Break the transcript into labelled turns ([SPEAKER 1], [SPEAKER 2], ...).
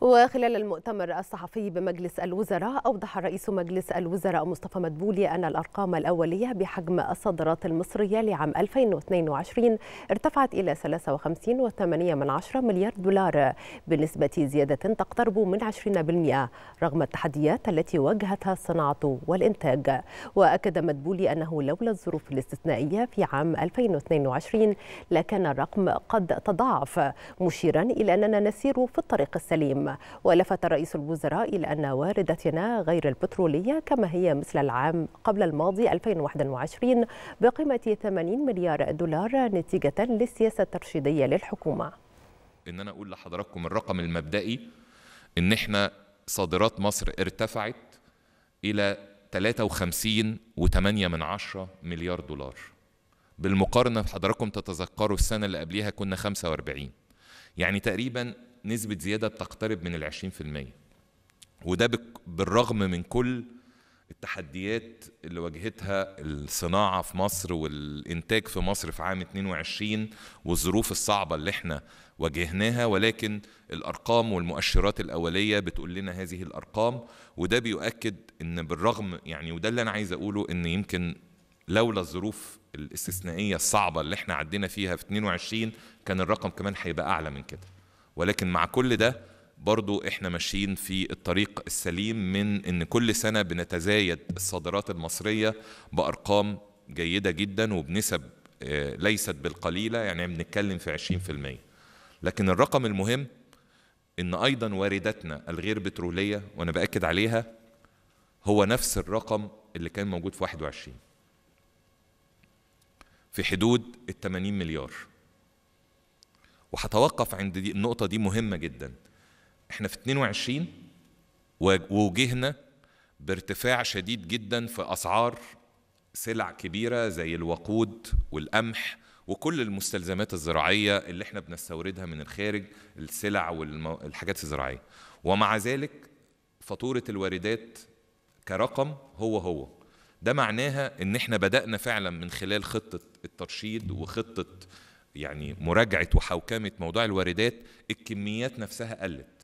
[SPEAKER 1] وخلال المؤتمر الصحفي بمجلس الوزراء أوضح رئيس مجلس الوزراء مصطفى مدبولي أن الأرقام الأولية بحجم الصادرات المصرية لعام 2022 ارتفعت إلى 53.8 مليار دولار بنسبة زيادة تقترب من 20% رغم التحديات التي واجهتها الصناعة والإنتاج وأكد مدبولي أنه لولا الظروف الاستثنائية في عام 2022 لكان الرقم قد تضاعف مشيرا إلى أننا نسير في الطريق السليم العام ولفت رئيس الوزراء إلى أن واردتنا غير البترولية كما هي مثل العام قبل الماضي 2021 بقيمة 80 مليار دولار نتيجة للسياسة الترشيدية للحكومة
[SPEAKER 2] إن أنا أقول لحضراتكم الرقم المبدئي إن إحنا صادرات مصر ارتفعت إلى 53.8 من عشرة مليار دولار بالمقارنة حضراتكم تتذكروا السنة اللي قبليها كنا 45 يعني تقريبا نسبة زيادة بتقترب من العشرين في المية وده بالرغم من كل التحديات اللي واجهتها الصناعة في مصر والإنتاج في مصر في عام 22 والظروف الصعبة اللي احنا واجهناها ولكن الأرقام والمؤشرات الأولية بتقول لنا هذه الأرقام وده بيؤكد إن بالرغم يعني وده اللي أنا عايز أقوله إن يمكن لولا الظروف الاستثنائية الصعبة اللي احنا عدينا فيها في 22 كان الرقم كمان هيبقى أعلى من كده ولكن مع كل ده برضو احنا ماشيين في الطريق السليم من ان كل سنه بنتزايد الصادرات المصريه بارقام جيده جدا وبنسب آه، ليست بالقليله يعني بنتكلم في 20% لكن الرقم المهم ان ايضا وارداتنا الغير بتروليه وانا باكد عليها هو نفس الرقم اللي كان موجود في 21 في حدود ال 80 مليار وهتوقف عند دي النقطة دي مهمة جدا احنا في 22 ووجهنا بارتفاع شديد جدا في أسعار سلع كبيرة زي الوقود والقمح وكل المستلزمات الزراعية اللي احنا بنستوردها من الخارج السلع والحاجات الزراعية ومع ذلك فاتورة الواردات كرقم هو هو ده معناها ان احنا بدأنا فعلا من خلال خطة الترشيد وخطة يعني مراجعه وحوكمه موضوع الواردات الكميات نفسها قلت